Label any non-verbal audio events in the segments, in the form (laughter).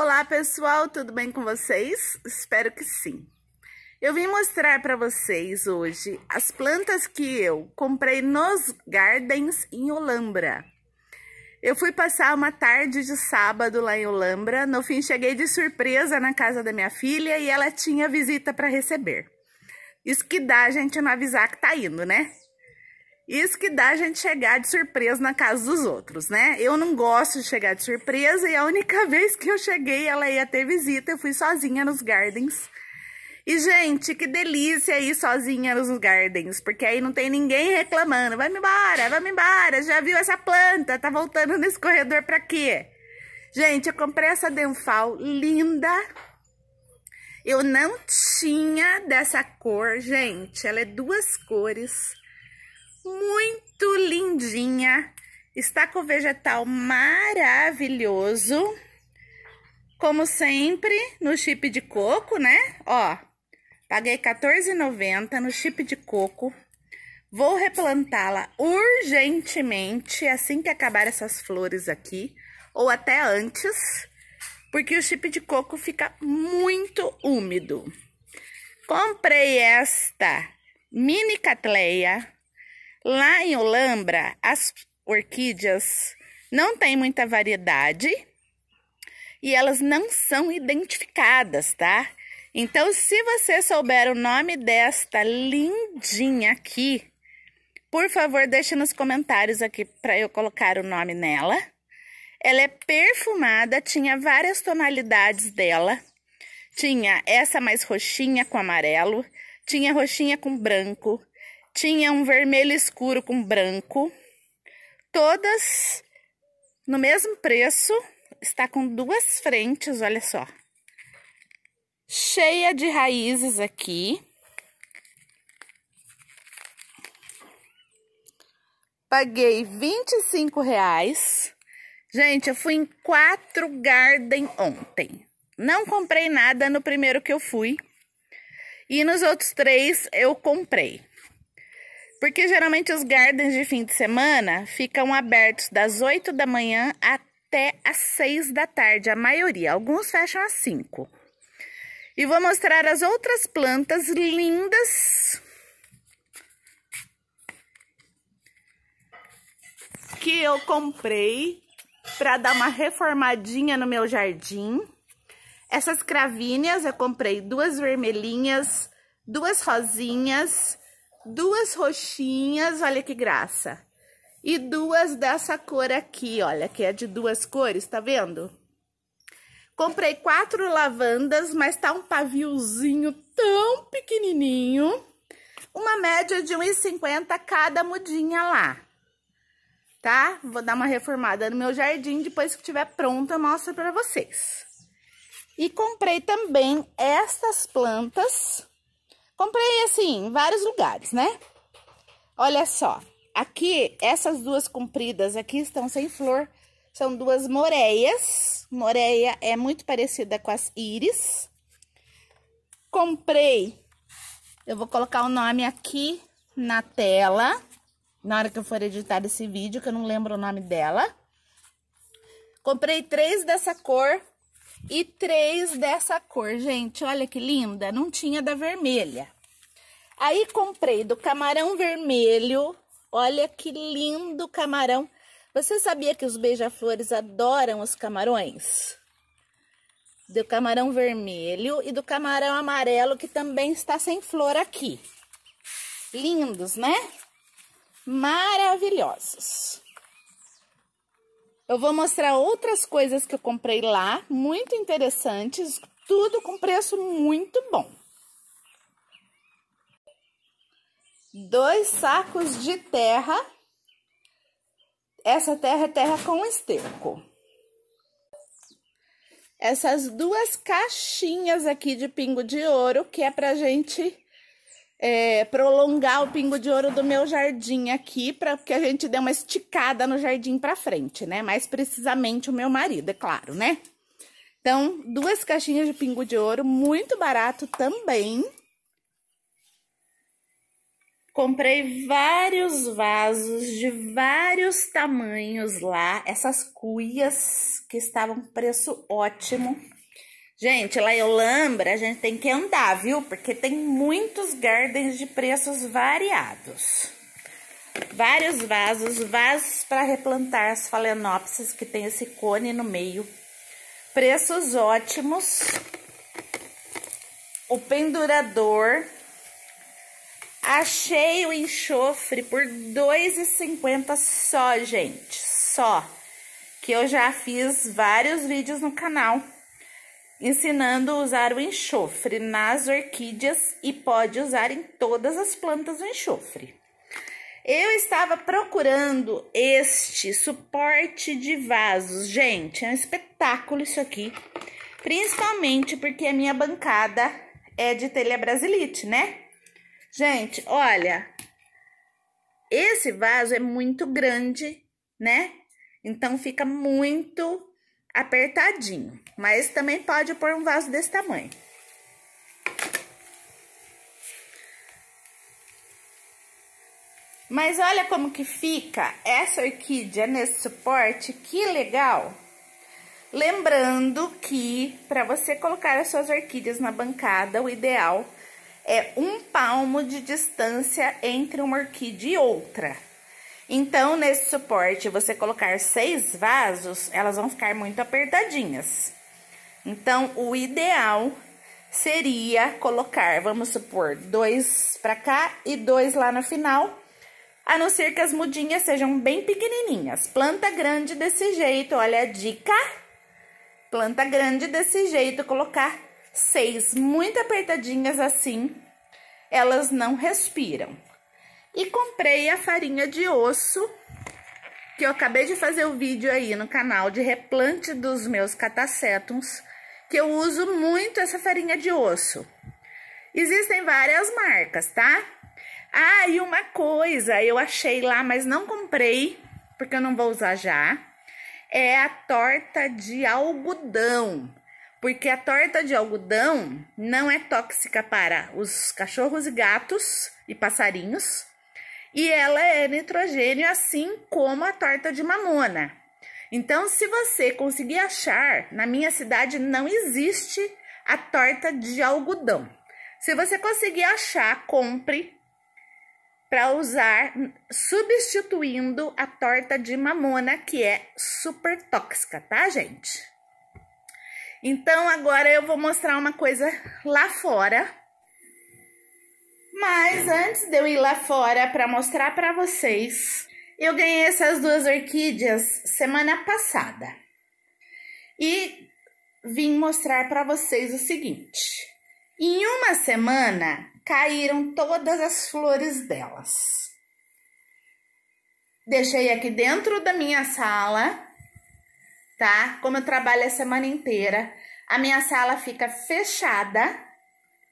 Olá pessoal, tudo bem com vocês? Espero que sim. Eu vim mostrar para vocês hoje as plantas que eu comprei nos Gardens em Olambra. Eu fui passar uma tarde de sábado lá em Olambra, no fim cheguei de surpresa na casa da minha filha e ela tinha visita para receber. Isso que dá a gente não avisar que tá indo, né? Isso que dá a gente chegar de surpresa na casa dos outros, né? Eu não gosto de chegar de surpresa e a única (laughs) vez que eu cheguei, ela ia ter visita, eu fui sozinha nos Gardens. E, gente, que delícia ir sozinha nos gardens, porque aí não tem ninguém reclamando. Vai me embora, vai me embora, já viu essa planta, tá voltando nesse corredor pra quê? Gente, eu comprei essa denfal linda. Eu não tinha dessa cor, gente. Ela é duas cores muito lindinha. Está com vegetal maravilhoso. Como sempre, no chip de coco, né? Ó, paguei R$14,90 no chip de coco. Vou replantá-la urgentemente assim que acabar essas flores aqui, ou até antes, porque o chip de coco fica muito úmido. Comprei esta mini catleia Lá em Olambra, as orquídeas não têm muita variedade e elas não são identificadas, tá? Então, se você souber o nome desta lindinha aqui, por favor, deixe nos comentários aqui para eu colocar o nome nela. Ela é perfumada, tinha várias tonalidades dela. Tinha essa mais roxinha com amarelo, tinha roxinha com branco, tinha um vermelho escuro com branco, todas no mesmo preço, está com duas frentes, olha só, cheia de raízes aqui. Paguei 25 reais. Gente, eu fui em quatro Garden ontem. Não comprei nada no primeiro que eu fui. E nos outros três eu comprei. Porque geralmente os gardens de fim de semana ficam abertos das 8 da manhã até as 6 da tarde, a maioria. Alguns fecham às 5. E vou mostrar as outras plantas lindas que eu comprei para dar uma reformadinha no meu jardim. Essas cravíneas eu comprei duas vermelhinhas, duas rosinhas duas roxinhas, olha que graça. E duas dessa cor aqui, olha, que é de duas cores, tá vendo? Comprei quatro lavandas, mas tá um paviozinho tão pequenininho. Uma média de 1,50 cada mudinha lá, tá? Vou dar uma reformada no meu jardim, depois que tiver pronta eu mostro pra vocês. E comprei também estas plantas, Comprei assim, em vários lugares, né? Olha só, aqui, essas duas compridas aqui estão sem flor. São duas moreias. Moreia é muito parecida com as íris. Comprei. Eu vou colocar o nome aqui na tela. Na hora que eu for editar esse vídeo, que eu não lembro o nome dela. Comprei três dessa cor e três dessa cor, gente. Olha que linda, não tinha da vermelha. Aí comprei do camarão vermelho. Olha que lindo camarão. Você sabia que os beija-flores adoram os camarões? Do camarão vermelho e do camarão amarelo, que também está sem flor aqui. Lindos, né? Maravilhosos. Eu vou mostrar outras coisas que eu comprei lá, muito interessantes, tudo com preço muito bom. Dois sacos de terra. Essa terra é terra com esterco. Essas duas caixinhas aqui de pingo de ouro, que é pra gente é, prolongar o pingo de ouro do meu jardim aqui, para que a gente dê uma esticada no jardim para frente, né? Mais precisamente o meu marido, é claro, né? Então, duas caixinhas de pingo de ouro, muito barato também. Comprei vários vasos de vários tamanhos lá, essas cuias que estavam preço ótimo. Gente, lá em Olambra a gente tem que andar, viu? Porque tem muitos gardens de preços variados. Vários vasos, vasos para replantar as phalaenopsis que tem esse cone no meio. Preços ótimos. O pendurador. Achei o enxofre por R$ 2,50 só, gente. Só. Que eu já fiz vários vídeos no canal ensinando a usar o enxofre nas orquídeas e pode usar em todas as plantas o enxofre. Eu estava procurando este suporte de vasos. Gente, é um espetáculo isso aqui. Principalmente porque a minha bancada é de telha brasilite, né? Gente, olha. Esse vaso é muito grande, né? Então fica muito apertadinho, mas também pode pôr um vaso desse tamanho. Mas olha como que fica essa orquídea nesse suporte, que legal! Lembrando que para você colocar as suas orquídeas na bancada, o ideal é um palmo de distância entre uma orquídea e outra. Então, nesse suporte, você colocar seis vasos, elas vão ficar muito apertadinhas. Então, o ideal seria colocar, vamos supor, dois para cá e dois lá no final, a não ser que as mudinhas sejam bem pequenininhas. Planta grande desse jeito, olha a dica. Planta grande desse jeito, colocar seis muito apertadinhas assim, elas não respiram. E comprei a farinha de osso, que eu acabei de fazer o vídeo aí no canal de replante dos meus catacétums, que eu uso muito essa farinha de osso. Existem várias marcas, tá? Ah, e uma coisa, eu achei lá, mas não comprei, porque eu não vou usar já, é a torta de algodão. Porque a torta de algodão não é tóxica para os cachorros e gatos e passarinhos, e ela é nitrogênio, assim como a torta de mamona. Então, se você conseguir achar, na minha cidade não existe a torta de algodão. Se você conseguir achar, compre para usar substituindo a torta de mamona, que é super tóxica, tá, gente? Então, agora eu vou mostrar uma coisa lá fora mas antes de eu ir lá fora para mostrar para vocês, eu ganhei essas duas orquídeas semana passada. E vim mostrar para vocês o seguinte. Em uma semana caíram todas as flores delas. Deixei aqui dentro da minha sala, tá? Como eu trabalho a semana inteira, a minha sala fica fechada,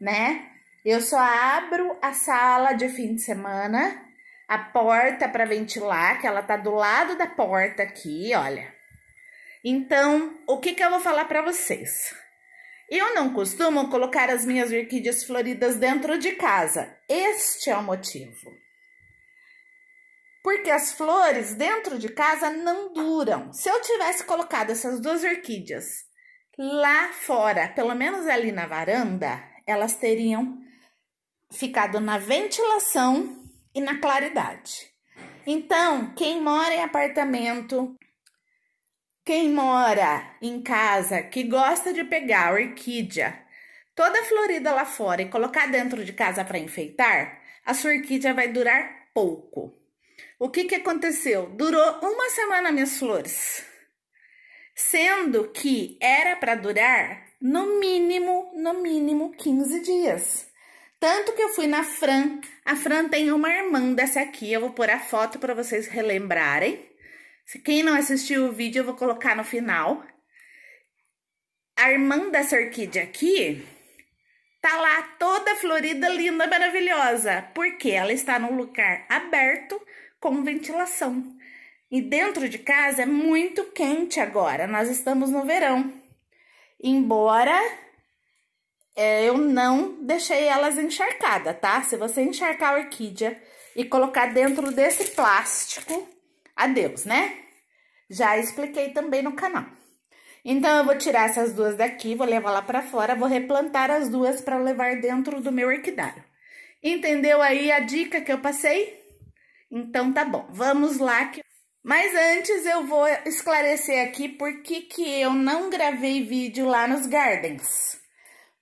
né? Eu só abro a sala de fim de semana, a porta para ventilar, que ela tá do lado da porta aqui, olha. Então, o que que eu vou falar para vocês? Eu não costumo colocar as minhas orquídeas floridas dentro de casa. Este é o motivo. Porque as flores dentro de casa não duram. Se eu tivesse colocado essas duas orquídeas lá fora, pelo menos ali na varanda, elas teriam ficado na ventilação e na claridade. Então, quem mora em apartamento, quem mora em casa que gosta de pegar a orquídea toda florida lá fora e colocar dentro de casa para enfeitar, a sua orquídea vai durar pouco. O que, que aconteceu? Durou uma semana minhas flores, sendo que era para durar no mínimo, no mínimo 15 dias. Tanto que eu fui na Fran. A Fran tem uma irmã dessa aqui. Eu vou pôr a foto para vocês relembrarem. Se quem não assistiu o vídeo, eu vou colocar no final. A irmã dessa orquídea aqui tá lá toda florida, linda, maravilhosa. Porque ela está num lugar aberto com ventilação. E dentro de casa é muito quente agora. Nós estamos no verão. Embora é, eu não deixei elas encharcadas, tá? Se você encharcar a orquídea e colocar dentro desse plástico, adeus, né? Já expliquei também no canal. Então, eu vou tirar essas duas daqui, vou levar lá pra fora, vou replantar as duas pra levar dentro do meu orquidário. Entendeu aí a dica que eu passei? Então, tá bom. Vamos lá. Que... Mas antes, eu vou esclarecer aqui por que que eu não gravei vídeo lá nos gardens.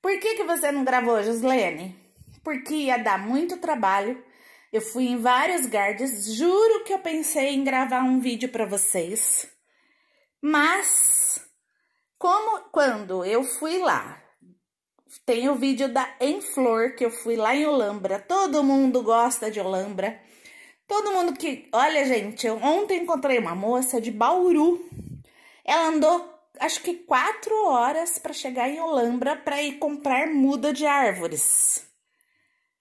Por que, que você não gravou, Joslene? Porque ia dar muito trabalho. Eu fui em vários guards. juro que eu pensei em gravar um vídeo para vocês. Mas, como quando eu fui lá, tem o vídeo da Em Flor, que eu fui lá em Olambra. Todo mundo gosta de Olambra. Todo mundo que. Olha, gente, eu ontem encontrei uma moça de Bauru. Ela andou acho que quatro horas para chegar em Olambra para ir comprar muda de árvores.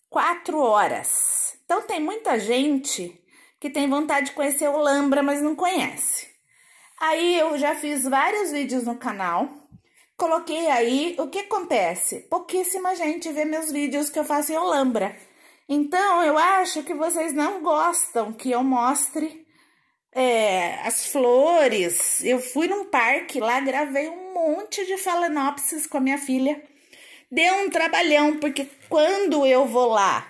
Quatro horas. Então tem muita gente que tem vontade de conhecer Olambra, mas não conhece. Aí eu já fiz vários vídeos no canal. Coloquei aí, o que acontece? Pouquíssima gente vê meus vídeos que eu faço em Olambra. Então, eu acho que vocês não gostam que eu mostre é, as flores. Eu fui num parque lá, gravei um monte de falenopsis com a minha filha. Deu um trabalhão, porque quando eu vou lá,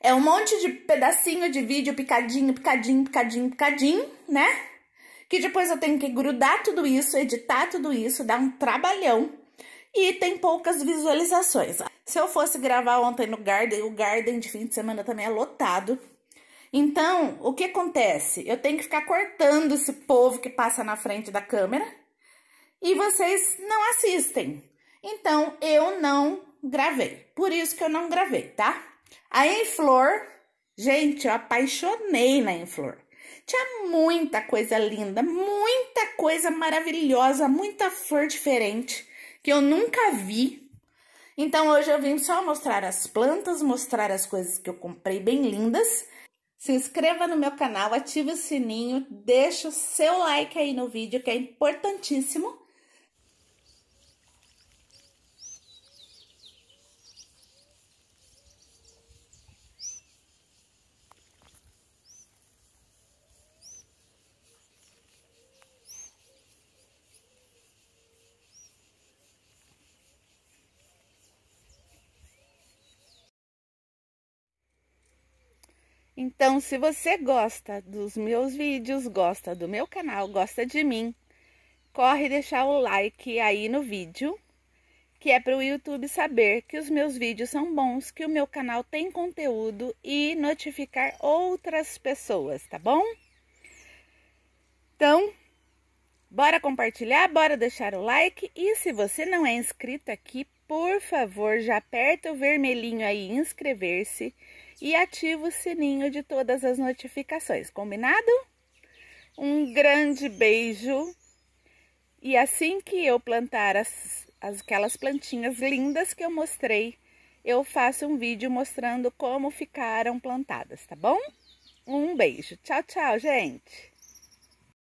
é um monte de pedacinho de vídeo picadinho, picadinho, picadinho, picadinho, né? Que depois eu tenho que grudar tudo isso, editar tudo isso, dar um trabalhão. E tem poucas visualizações. Se eu fosse gravar ontem no Garden, o Garden de fim de semana também é lotado. Então, o que acontece? Eu tenho que ficar cortando esse povo que passa na frente da câmera e vocês não assistem. Então, eu não gravei. Por isso que eu não gravei, tá? A Inflor, gente, eu apaixonei na Inflor. Tinha muita coisa linda, muita coisa maravilhosa, muita flor diferente que eu nunca vi. Então hoje eu vim só mostrar as plantas, mostrar as coisas que eu comprei bem lindas se inscreva no meu canal, ative o sininho, deixe o seu like aí no vídeo que é importantíssimo Então, se você gosta dos meus vídeos, gosta do meu canal, gosta de mim, corre deixar o like aí no vídeo, que é para o YouTube saber que os meus vídeos são bons, que o meu canal tem conteúdo e notificar outras pessoas, tá bom? Então, bora compartilhar, bora deixar o like e se você não é inscrito aqui, por favor, já aperta o vermelhinho aí inscrever-se e ativa o sininho de todas as notificações, combinado? Um grande beijo e assim que eu plantar as, as, aquelas plantinhas lindas que eu mostrei, eu faço um vídeo mostrando como ficaram plantadas, tá bom? Um beijo. Tchau, tchau, gente!